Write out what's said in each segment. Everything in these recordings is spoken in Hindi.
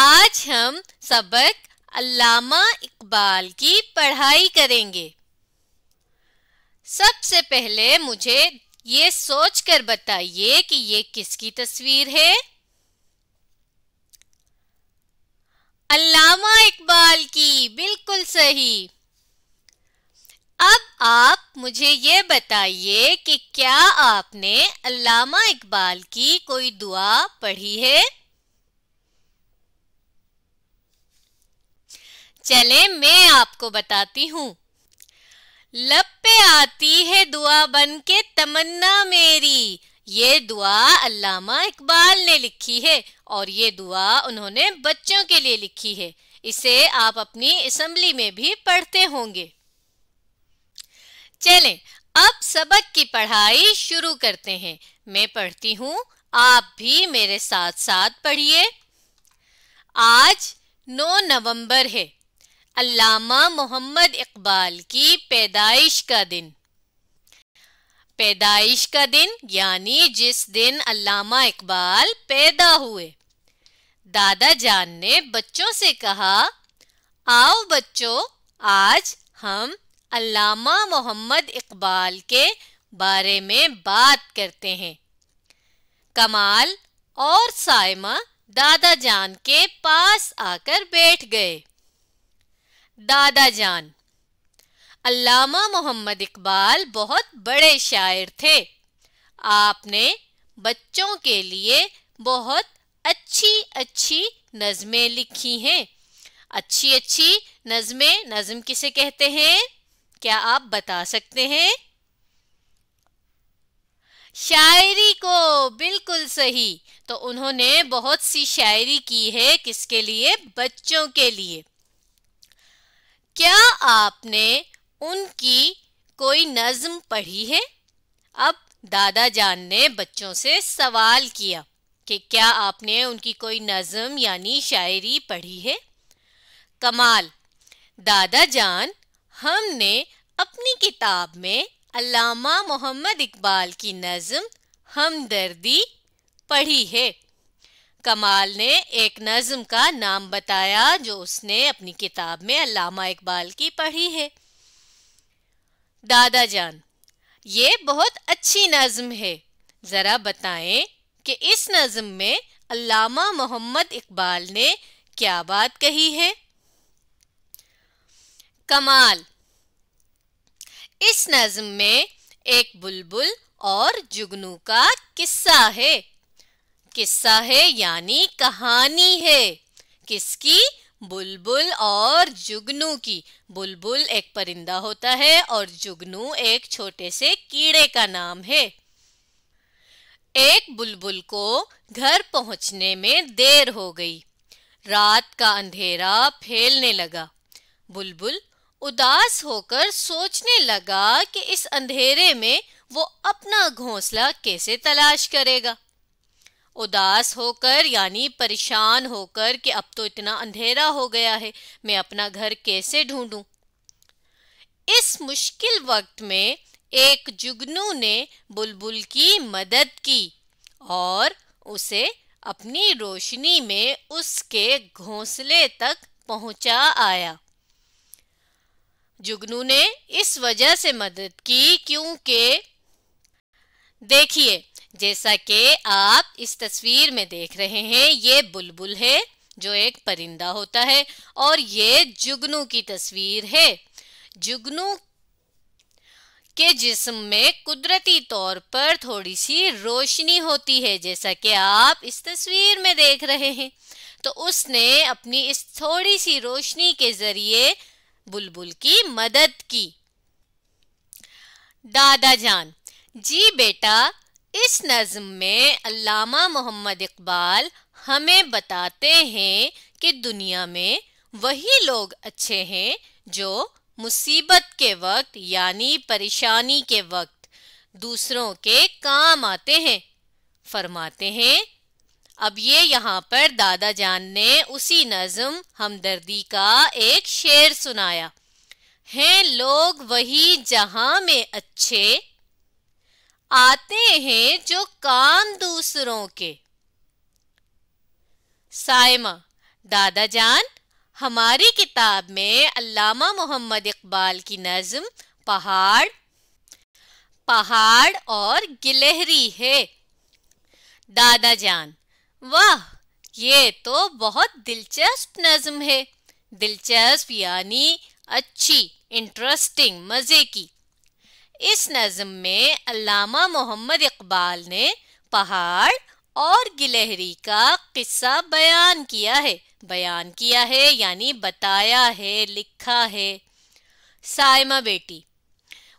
आज हम सबक अल्लामा इकबाल की पढ़ाई करेंगे सबसे पहले मुझे ये सोच कर बताइए कि ये किसकी तस्वीर है अल्लामा इकबाल की बिल्कुल सही अब आप मुझे ये बताइए कि क्या आपने अल्लामा इकबाल की कोई दुआ पढ़ी है चले मैं आपको बताती हूँ लब पे आती है दुआ बन के तमन्ना मेरी ये दुआ अल्लामा इकबाल ने लिखी है और ये दुआ उन्होंने बच्चों के लिए लिखी है इसे आप अपनी असम्बली में भी पढ़ते होंगे चले अब सबक की पढ़ाई शुरू करते हैं मैं पढ़ती हूँ आप भी मेरे साथ साथ पढ़िए आज 9 नवंबर है अल्लामा मोहम्मद इकबाल की पैदाइश का दिन पैदाइश का दिन यानी जिस दिन अल्लामा इकबाल पैदा हुए दादा जान ने बच्चों से कहा आओ बच्चों आज हम अल्लामा मोहम्मद इकबाल के बारे में बात करते हैं कमाल और साइमा दादा जान के पास आकर बैठ गए दादा जान अल्लामा मोहम्मद इकबाल बहुत बड़े शायर थे आपने बच्चों के लिए बहुत अच्छी अच्छी नज़में लिखी हैं अच्छी अच्छी नज़में नज़म किसे कहते हैं क्या आप बता सकते हैं शायरी को बिल्कुल सही तो उन्होंने बहुत सी शायरी की है किसके लिए बच्चों के लिए क्या आपने उनकी कोई नज्म पढ़ी है अब दादा जान ने बच्चों से सवाल किया कि क्या आपने उनकी कोई नज्म यानी शायरी पढ़ी है कमाल दादा जान हमने अपनी किताब में अलामा मोहम्मद इकबाल की नज्म हमदर्दी पढ़ी है कमाल ने एक नज्म का नाम बताया जो उसने अपनी किताब में अलामा इकबाल की पढ़ी है दादा जान ये बहुत अच्छी नज्म है ज़रा बताएं कि इस नज्म में अलामा मोहम्मद इकबाल ने क्या बात कही है कमाल इस नज्म में एक बुलबुल और जुगनू का किस्सा है किस्सा है यानी कहानी है किसकी बुलबुल और जुगनू की बुलबुल एक परिंदा होता है और जुगनू एक छोटे से कीड़े का नाम है एक बुलबुल को घर पहुंचने में देर हो गई रात का अंधेरा फैलने लगा बुलबुल उदास होकर सोचने लगा कि इस अंधेरे में वो अपना घोंसला कैसे तलाश करेगा उदास होकर यानी परेशान होकर कि अब तो इतना अंधेरा हो गया है मैं अपना घर कैसे ढूंढूं? इस मुश्किल वक्त में एक जुगनू ने बुलबुल की मदद की और उसे अपनी रोशनी में उसके घोंसले तक पहुंचा आया जुगनू ने इस वजह से मदद की क्योंकि देखिए जैसा कि आप इस तस्वीर में देख रहे हैं ये बुलबुल है जो एक परिंदा होता है और ये जुगनू की तस्वीर है जुगनू के जिस्म में कुदरती तौर पर थोड़ी सी रोशनी होती है जैसा कि आप इस तस्वीर में देख रहे हैं तो उसने अपनी इस थोड़ी सी रोशनी के जरिए बुलबुल की मदद की दादा जान जी बेटा इस नज्म में अल्लामा मोहम्मद इकबाल हमें बताते हैं कि दुनिया में वही लोग अच्छे हैं जो मुसीबत के वक्त यानी परेशानी के वक्त दूसरों के काम आते हैं फरमाते हैं अब ये यहाँ पर दादा जान ने उसी नज़म हमदर्दी का एक शेर सुनाया हैं लोग वही जहाँ में अच्छे आते हैं जो काम दूसरों के साइमा दादा जान हमारी किताब में अल्लामा मोहम्मद इकबाल की नज़म पहाड़ पहाड़ और गिलहरी है दादा जान वाह ये तो बहुत दिलचस्प नज़म है दिलचस्प यानी अच्छी इंटरेस्टिंग मज़े की इस नजम में अलामा मोहम्मद इकबाल ने पहाड़ और गिलहरी का किस्सा बयान किया है बयान किया है यानी बताया है लिखा है साइमा बेटी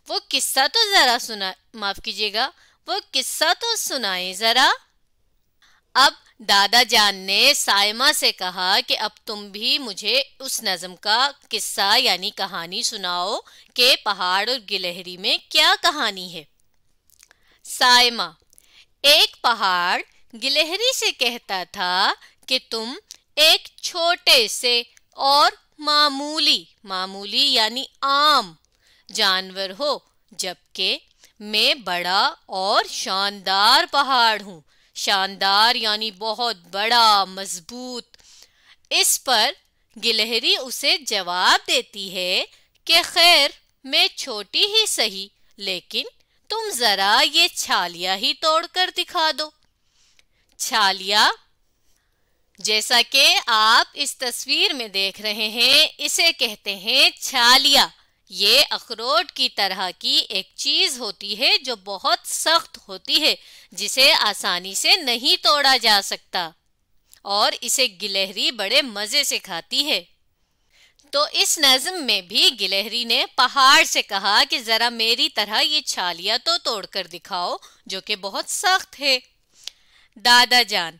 वो किस्सा तो ज़रा सुना माफ़ कीजिएगा वो किस्सा तो सुनाए ज़रा अब दादा जान ने सायमा से कहा कि अब तुम भी मुझे उस नज़म का किस्सा यानी कहानी सुनाओ के पहाड़ और गिलहरी में क्या कहानी है सायमा एक पहाड़ गिलहरी से कहता था कि तुम एक छोटे से और मामूली मामूली यानी आम जानवर हो जबकि मैं बड़ा और शानदार पहाड़ हूँ शानदार यानी बहुत बड़ा मजबूत इस पर गिलहरी उसे जवाब देती है कि खैर मैं छोटी ही सही लेकिन तुम जरा ये छालिया ही तोड़कर दिखा दो छालिया जैसा कि आप इस तस्वीर में देख रहे हैं इसे कहते हैं छालिया ये अखरोट की तरह की एक चीज होती है जो बहुत सख्त होती है जिसे आसानी से नहीं तोड़ा जा सकता और इसे गिलहरी बड़े मजे से खाती है तो इस नज्म में भी गिलहरी ने पहाड़ से कहा कि जरा मेरी तरह ये छालिया तो तोड़कर दिखाओ जो कि बहुत सख्त है दादा जान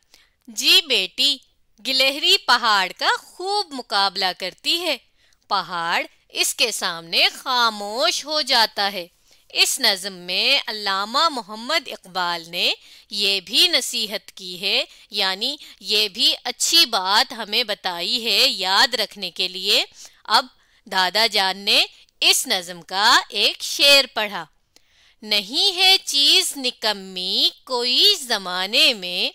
जी बेटी गिलहरी पहाड़ का खूब मुकाबला करती है पहाड़ इसके सामने खामोश हो जाता है इस नज़म में अल्लामा मोहम्मद इकबाल ने यह भी नसीहत की है यानी ये भी अच्छी बात हमें बताई है याद रखने के लिए अब दादा जान ने इस नज़म का एक शेर पढ़ा नहीं है चीज़ निकम्मी कोई ज़माने में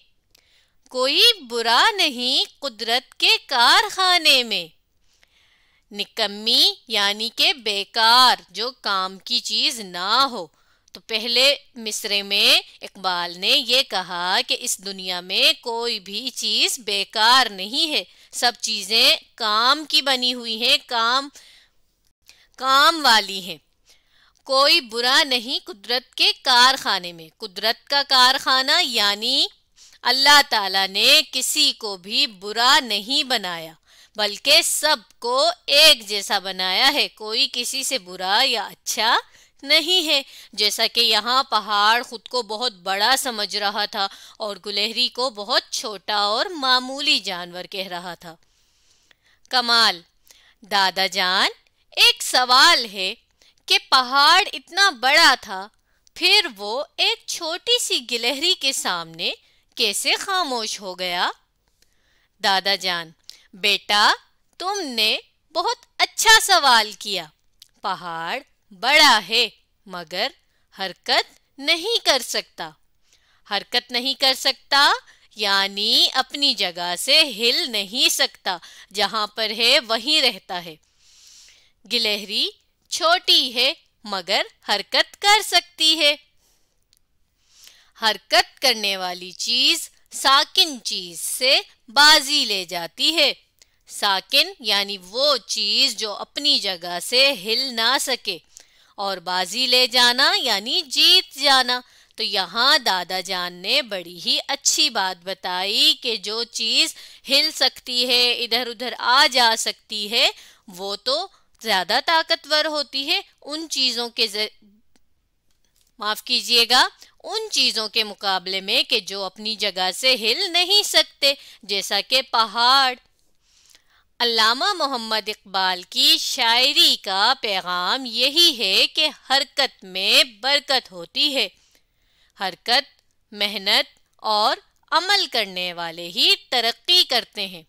कोई बुरा नहीं कुदरत के कारखाने में निकम्मी यानी के बेकार जो काम की चीज ना हो तो पहले मिसरे में इकबाल ने यह कहा कि इस दुनिया में कोई भी चीज़ बेकार नहीं है सब चीज़ें काम की बनी हुई हैं काम काम वाली हैं कोई बुरा नहीं कुदरत के कारखाने में कुदरत का कारखाना यानी अल्लाह ताला ने किसी को भी बुरा नहीं बनाया बल्कि सबको एक जैसा बनाया है कोई किसी से बुरा या अच्छा नहीं है जैसा कि यहाँ पहाड़ खुद को बहुत बड़ा समझ रहा था और गुलहरी को बहुत छोटा और मामूली जानवर कह रहा था कमाल दादा जान एक सवाल है कि पहाड़ इतना बड़ा था फिर वो एक छोटी सी गिलहरी के सामने कैसे खामोश हो गया दादा जान बेटा तुमने बहुत अच्छा सवाल किया पहाड़ बड़ा है मगर हरकत नहीं कर सकता हरकत नहीं कर सकता यानी अपनी जगह से हिल नहीं सकता जहां पर है वहीं रहता है गिलहरी छोटी है मगर हरकत कर सकती है हरकत करने वाली चीज साकिन चीज से बाजी ले जाती है साकिन यानी वो चीज जो अपनी जगह से हिल ना सके और बाजी ले जाना यानी जीत जाना तो यहाँ दादा जान ने बड़ी ही अच्छी बात बताई कि जो चीज हिल सकती है इधर उधर आ जा सकती है वो तो ज्यादा ताकतवर होती है उन चीजों के माफ कीजिएगा उन चीजों के मुकाबले में कि जो अपनी जगह से हिल नहीं सकते जैसा कि पहाड़ अलामा मोहम्मद इकबाल की शायरी का पैगाम यही है कि हरकत में बरकत होती है हरकत मेहनत और अमल करने वाले ही तरक्की करते हैं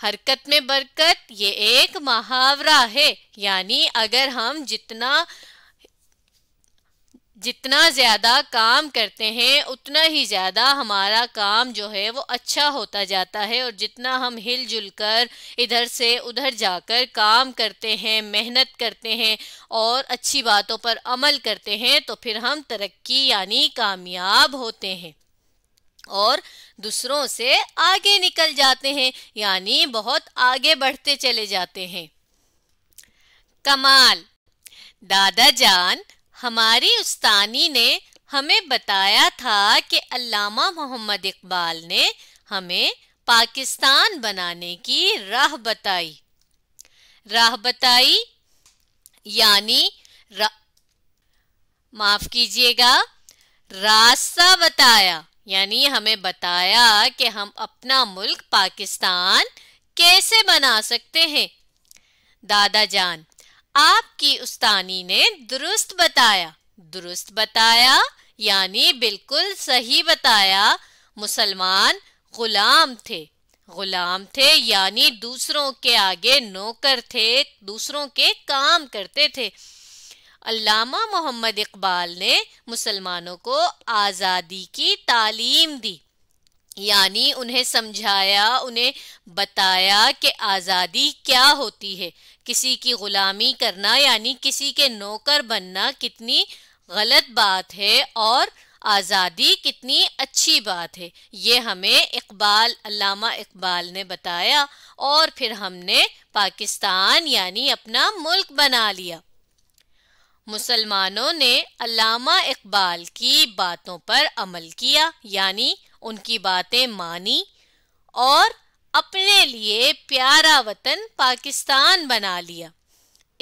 हरकत में बरकत ये एक मुहावरा है यानी अगर हम जितना जितना ज़्यादा काम करते हैं उतना ही ज़्यादा हमारा काम जो है वो अच्छा होता जाता है और जितना हम हिलजुल कर इधर से उधर जाकर काम करते हैं मेहनत करते हैं और अच्छी बातों पर अमल करते हैं तो फिर हम तरक्की यानी कामयाब होते हैं और दूसरों से आगे निकल जाते हैं यानी बहुत आगे बढ़ते चले जाते हैं कमाल दादा जान हमारी उस्तानी ने हमें बताया था कि अल्लामा मोहम्मद इकबाल ने हमें पाकिस्तान बनाने की राह बताई राह बताई यानी रा... माफ कीजिएगा रास्ता बताया यानी हमें बताया कि हम अपना मुल्क पाकिस्तान कैसे बना सकते हैं दादा जान आपकी उस्तानी ने दुरुस्त बताया दुरुस्त बताया यानी बिल्कुल सही बताया मुसलमान गुलाम थे गुलाम थे यानी दूसरों के आगे नौकर थे दूसरों के काम करते थे अल्लामा मोहम्मद इकबाल ने मुसलमानों को आज़ादी की तालीम दी यानी उन्हें समझाया उन्हें बताया कि आज़ादी क्या होती है किसी की ग़ुलामी करना यानी किसी के नौकर बनना कितनी गलत बात है और आज़ादी कितनी अच्छी बात है ये हमें इकबाल अल्लामा इकबाल ने बताया और फिर हमने पाकिस्तान यानी अपना मुल्क बना लिया मुसलमानों ने अल्लामा इकबाल की बातों पर अमल किया यानी उनकी बातें मानी और अपने लिए प्यारा वतन पाकिस्तान बना लिया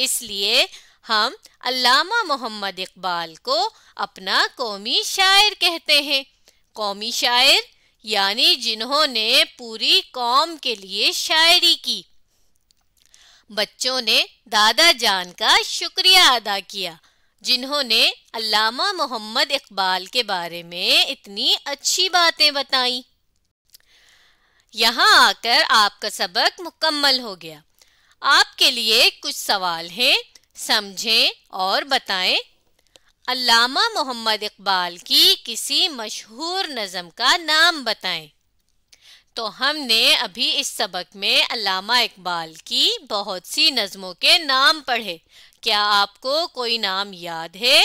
इसलिए हम अल्लामा मोहम्मद इकबाल को अपना कौमी शायर कहते हैं कौमी शायर यानी जिन्होंने पूरी कौम के लिए शायरी की बच्चों ने दादा जान का शुक्रिया अदा किया जिन्होंने अल्लामा मोहम्मद इकबाल के बारे में इतनी अच्छी बातें बताई यहाँ आकर आपका सबक मुकम्मल हो गया आपके लिए कुछ सवाल हैं समझें और बताएं अल्लामा मोहम्मद इकबाल की किसी मशहूर नज़म का नाम बताएं तो हमने अभी इस सबक में अलामा इकबाल की बहुत सी नज़मों के नाम पढ़े क्या आपको कोई नाम याद है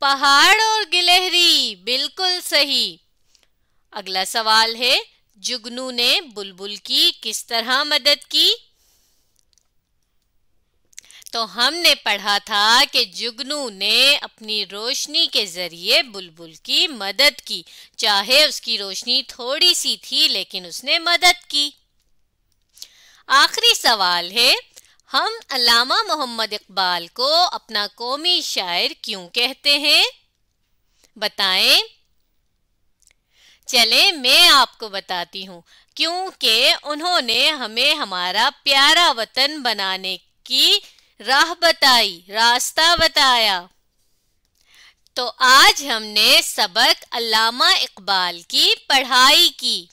पहाड़ और गिलहरी बिल्कुल सही अगला सवाल है जुगनू ने बुलबुल की किस तरह मदद की तो हमने पढ़ा था कि जुगनू ने अपनी रोशनी के जरिए बुलबुल की मदद की चाहे उसकी रोशनी थोड़ी सी थी लेकिन उसने मदद की आखिरी सवाल है हम अलामा मोहम्मद इकबाल को अपना कौमी शायर क्यों कहते हैं बताएं चले मैं आपको बताती हूँ क्योंकि उन्होंने हमें हमारा प्यारा वतन बनाने की राह बताई रास्ता बताया तो आज हमने सबक अलामा इकबाल की पढ़ाई की